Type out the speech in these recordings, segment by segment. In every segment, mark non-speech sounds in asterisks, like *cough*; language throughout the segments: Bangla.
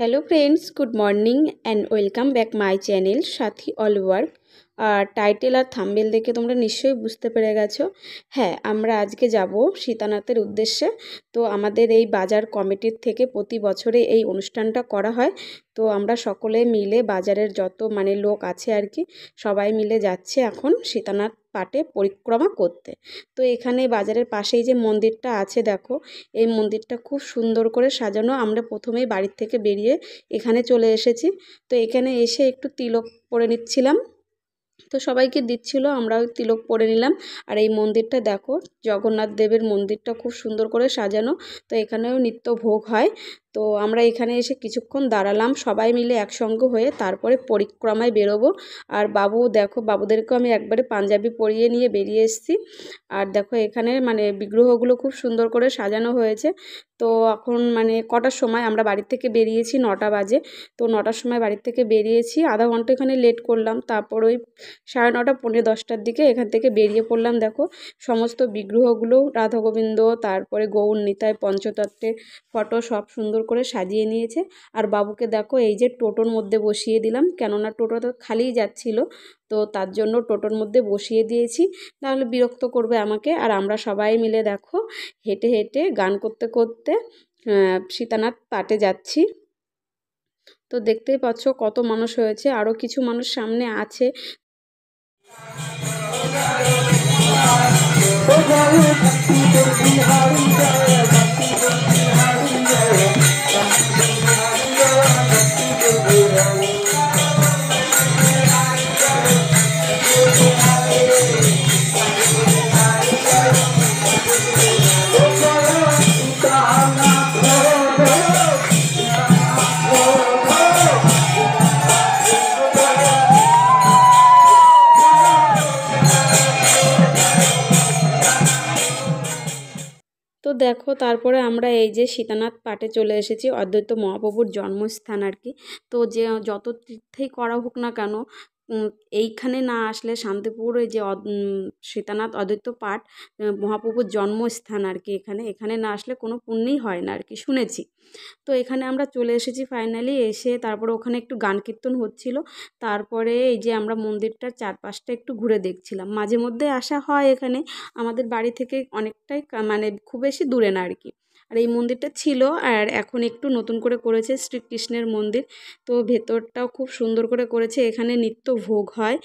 Hello friends good morning and welcome back my channel সাথী অল ওয়ার্ক আর টাইটেল আর থাম্বেল দেখে তোমরা নিশ্চয়ই বুঝতে পেরে গেছো হ্যাঁ আমরা আজকে যাব সীতানাথের উদ্দেশ্যে তো আমাদের এই বাজার কমিটির থেকে প্রতি বছরে এই অনুষ্ঠানটা করা হয় তো আমরা সকলে মিলে বাজারের যত মানে লোক আছে আর কি সবাই মিলে যাচ্ছে এখন সীতানাথ পাটে পরিক্রমা করতে তো এখানে বাজারের পাশেই যে মন্দিরটা আছে দেখো এই মন্দিরটা খুব সুন্দর করে সাজানো আমরা প্রথমেই বাড়ির থেকে বেরিয়ে এখানে চলে এসেছি তো এখানে এসে একটু তিলক পরে নিচ্ছিলাম তো সবাইকে দিচ্ছিল আমরাও তিলক পরে নিলাম আর এই মন্দিরটা দেখো জগন্নাথ দেবের মন্দিরটা খুব সুন্দর করে সাজানো তো এখানেও নিত্য ভোগ হয় তো আমরা এখানে এসে কিছুক্ষণ দাঁড়ালাম সবাই মিলে একসঙ্গে হয়ে তারপরে পরিক্রমায় বেরোবো আর বাবু দেখো বাবুদেরকে আমি একবারে পাঞ্জাবি পরিয়ে নিয়ে বেরিয়ে এসেছি আর দেখো এখানে মানে বিগ্রহগুলো খুব সুন্দর করে সাজানো হয়েছে তো এখন মানে কটার সময় আমরা বাড়ির থেকে বেরিয়েছি নটা বাজে তো নটার সময় বাড়ির থেকে বেরিয়েছি আধা ঘন্টা এখানে লেট করলাম তারপর ওই সাড়ে নটা পনেরো দশটার দিকে এখান থেকে বেরিয়ে পড়লাম দেখো সমস্ত বিগ্রহগুলো রাধাগোবিন্দ তারপরে গৌর নিতায় পঞ্চতত্ত্বের ফটো সব সুন্দর করে সাজিয়ে নিয়েছে আর বাবুকে দেখো এই যে টোটোর মধ্যে বসিয়ে দিলাম কেননা টোটো তো খালিই যাচ্ছিল তো তার জন্য টোটোর মধ্যে বসিয়ে দিয়েছি তাহলে বিরক্ত করবে আমাকে আর আমরা সবাই মিলে দেখো হেঁটে হেঁটে গান করতে করতে সীতানাথ পাটে যাচ্ছি তো দেখতেই পাচ্ছ কত মানুষ হয়েছে আরও কিছু মানুষ সামনে আছে দেখো তারপরে আমরা এই যে সীতানাথ পাটে চলে এসেছি অদ্বৈত মহাপ্রভুর জন্মস্থান আর কি তো যে যত তীর্থেই করা হোক না কেন এইখানে না আসলে শান্তিপুর যে সীতানাথ অদ্বৈত পাঠ মহাপ্রভুর জন্মস্থান আর কি এখানে এখানে না আসলে কোনো পুণ্যই হয় না আর কি শুনেছি তো এখানে আমরা চলে এসেছি ফাইনালি এসে তারপরে ওখানে একটু গান কীর্তন হচ্ছিল তারপরে এই যে আমরা মন্দিরটার চারপাশটা একটু ঘুরে দেখছিলাম মাঝে মধ্যে আসা হয় এখানে আমাদের বাড়ি থেকে অনেকটাই মানে খুব বেশি দূরে না আর কি আর এই মন্দিরটা ছিল আর এখন একটু নতুন করে করেছে শ্রীকৃষ্ণের মন্দির তো ভেতরটাও খুব সুন্দর করে করেছে এখানে নিত্য ভোগ হয়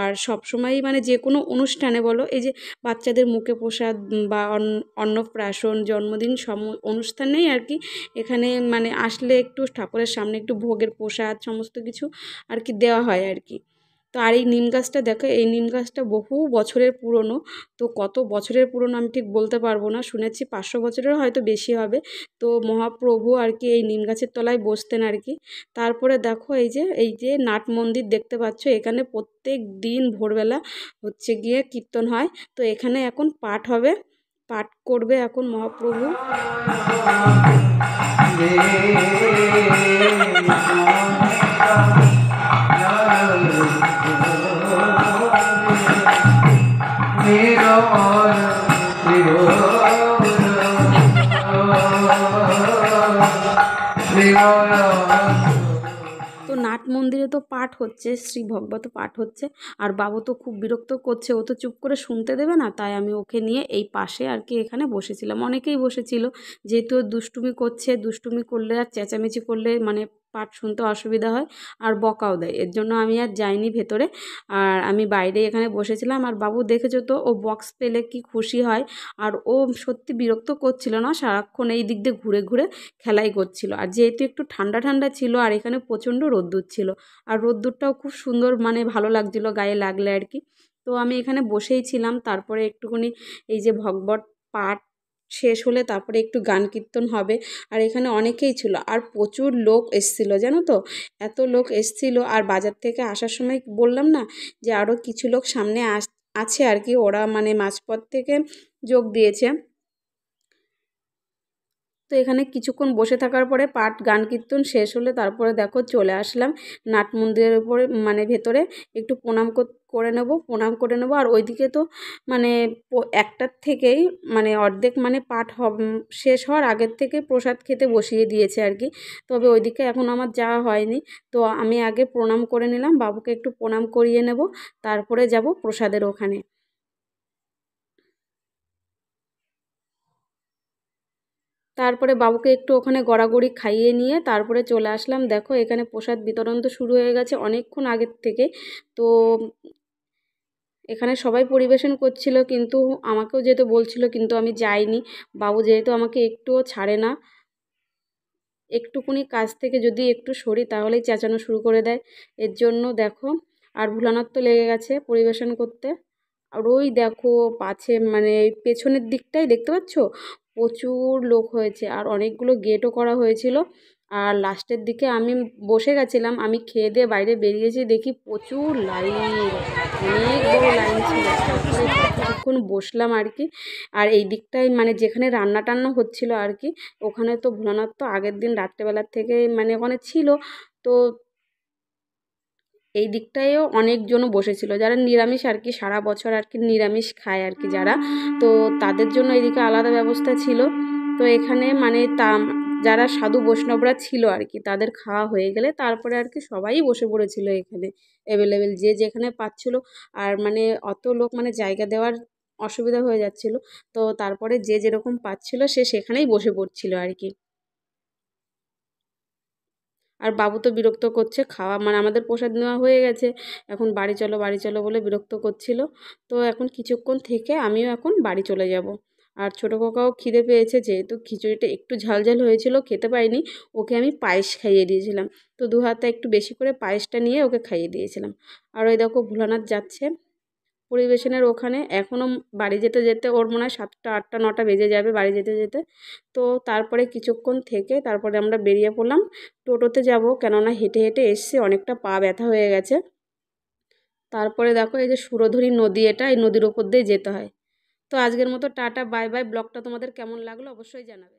আর সবসময়ই মানে যে কোনো অনুষ্ঠানে বলো এই যে বাচ্চাদের মুখে প্রসাদ বা অন্নপ্রাশন জন্মদিন সম অনুষ্ঠানেই আর কি এখানে মানে আসলে একটু ঠাকুরের সামনে একটু ভোগের প্রসাদ সমস্ত কিছু আর কি দেওয়া হয় আর কি তো আর এই নিম গাছটা দেখো এই নিম গাছটা বহু বছরের পুরনো তো কত বছরের পুরনো আমি ঠিক বলতে পারবো না শুনেছি পাঁচশো বছরের হয়তো বেশি হবে তো মহাপ্রভু আর কি এই নিম গাছের তলায় বসতেন আর কি তারপরে দেখো এই যে এই যে নাট মন্দির দেখতে পাচ্ছ এখানে প্রত্যেক দিন ভোরবেলা হচ্ছে গিয়ে কীর্তন হয় তো এখানে এখন পাঠ হবে পাঠ করবে এখন মহাপ্রভু *laughs* তো নাট মন্দিরে তো পাঠ হচ্ছে শ্রী ভগবত পাঠ হচ্ছে আর বাবু তো খুব বিরক্ত করছে ও তো চুপ করে শুনতে দেবে না তাই আমি ওকে নিয়ে এই পাশে আর কি এখানে বসেছিলাম অনেকেই বসেছিল যেহেতু দুষ্টুমি করছে দুষ্টুমি করলে আর চেঁচামেচি করলে মানে পাঠ শুনতে অসুবিধা হয় আর বকাও দেয় এর জন্য আমি আর যাইনি ভেতরে আর আমি বাইরে এখানে বসেছিলাম আর বাবু দেখেছো তো ও বক্স পেলে কি খুশি হয় আর ও সত্যি বিরক্ত করছিল না সারাক্ষণ এই দিক দিয়ে ঘুরে ঘুরে খেলাই করছিল আর যেহেতু একটু ঠান্ডা ঠান্ডা ছিল আর এখানে প্রচণ্ড রোদ্দুর ছিল আর রোদ্দুরটাও খুব সুন্দর মানে ভালো লাগছিলো গায়ে লাগলে আর কি তো আমি এখানে বসেই ছিলাম তারপরে একটুখানি এই যে ভগবত পাঠ শেষ হলে তারপরে একটু গান কীর্তন হবে আর এখানে অনেকেই ছিল আর প্রচুর লোক এসছিল জানো তো এত লোক এসছিল আর বাজার থেকে আসার সময় বললাম না যে আরও কিছু লোক সামনে আস আছে আর কি ওরা মানে মাঝপথ থেকে যোগ দিয়েছে তো এখানে কিছুক্ষণ বসে থাকার পরে পাঠ গান কীর্তন শেষ হলে তারপরে দেখো চলে আসলাম নাট মন্দিরের উপরে মানে ভেতরে একটু প্রণাম করে নেব প্রণাম করে নেব আর ওইদিকে তো মানে একটার থেকেই মানে অর্ধেক মানে পাঠ শেষ হওয়ার আগের থেকে প্রসাদ খেতে বসিয়ে দিয়েছে আর কি তবে ওইদিকে এখন আমার যাওয়া হয়নি তো আমি আগে প্রণাম করে নিলাম বাবুকে একটু প্রণাম করিয়ে নেব তারপরে যাব প্রসাদের ওখানে তারপরে বাবুকে একটু ওখানে গড়াগড়ি খাইয়ে নিয়ে তারপরে চলে আসলাম দেখো এখানে প্রসাদ বিতরণ তো শুরু হয়ে গেছে অনেকক্ষণ আগের থেকে তো এখানে সবাই পরিবেশন করছিল কিন্তু আমাকেও যেহেতু বলছিল কিন্তু আমি যাইনি বাবু যেহেতু আমাকে একটুও ছাড়ে না একটুকুনি কাজ থেকে যদি একটু সরি তাহলেই চেঁচানো শুরু করে দেয় এর জন্য দেখো আর ভুলানত্ব লেগে গেছে পরিবেশন করতে আর ওই দেখো পাছে মানে পেছনের দিকটাই দেখতে পাচ্ছ প্রচুর লোক হয়েছে আর অনেকগুলো গেটও করা হয়েছিল আর লাস্টের দিকে আমি বসে গেছিলাম আমি খেয়ে দিয়ে বাইরে বেরিয়েছি দেখি প্রচুর লাইন অনেক বড় লাইন ছিল কিছুক্ষণ বসলাম আর কি আর এই দিকটাই মানে যেখানে রান্না টান্না হচ্ছিল আর কি ওখানে তো ভোলানাথ তো আগের দিন রাত্রেবেলার থেকে মানে ওখানে ছিল তো এই দিকটায়ও অনেকজন বসেছিল যারা নিরামিষ আর কি সারা বছর আর কি নিরামিষ খায় আর কি যারা তো তাদের জন্য এদিকে আলাদা ব্যবস্থা ছিল তো এখানে মানে তা যারা সাধু বৈষ্ণবরা ছিল আর কি তাদের খাওয়া হয়ে গেলে তারপরে আর কি সবাই বসে পড়েছিল এখানে অ্যাভেলেবেল যে যেখানে পাচ্ছিল আর মানে অত লোক মানে জায়গা দেওয়ার অসুবিধা হয়ে যাচ্ছিল তো তারপরে যে যেরকম পাচ্ছিল সে সেখানেই বসে পড়ছিল আর কি আর বাবু তো বিরক্ত করছে খাওয়া মানে আমাদের প্রসাদ নেওয়া হয়ে গেছে এখন বাড়ি চলো বাড়ি চলো বলে বিরক্ত করছিল তো এখন কিছুক্ষণ থেকে আমিও এখন বাড়ি চলে যাব। আর ছোটো কাকাও খিদে পেয়েছে যেহেতু খিচুড়িটা একটু ঝালঝাল হয়েছিল খেতে পাইনি ওকে আমি পায়েস খাইয়ে দিয়েছিলাম তো দু হাতে একটু বেশি করে পায়েসটা নিয়ে ওকে খাইয়ে দিয়েছিলাম আর ওই দেখো ভোলানাথ যাচ্ছে পরিবেশনের ওখানে এখনও বাড়ি যেতে যেতে ওর মনে হয় সাতটা আটটা নটা বেজে যাবে বাড়ি যেতে যেতে তো তারপরে কিছুক্ষণ থেকে তারপরে আমরা বেরিয়ে পড়লাম টোটোতে যাব কেননা হেঁটে হেঁটে এসছে অনেকটা পা ব্যথা হয়ে গেছে তারপরে দেখো এই যে সুরধরি নদী এটা এই নদীর ওপর দিয়ে যেতে হয় তো আজকের মতো টাটা বাই বাই ব্লগটা তোমাদের কেমন লাগলো অবশ্যই জানাবে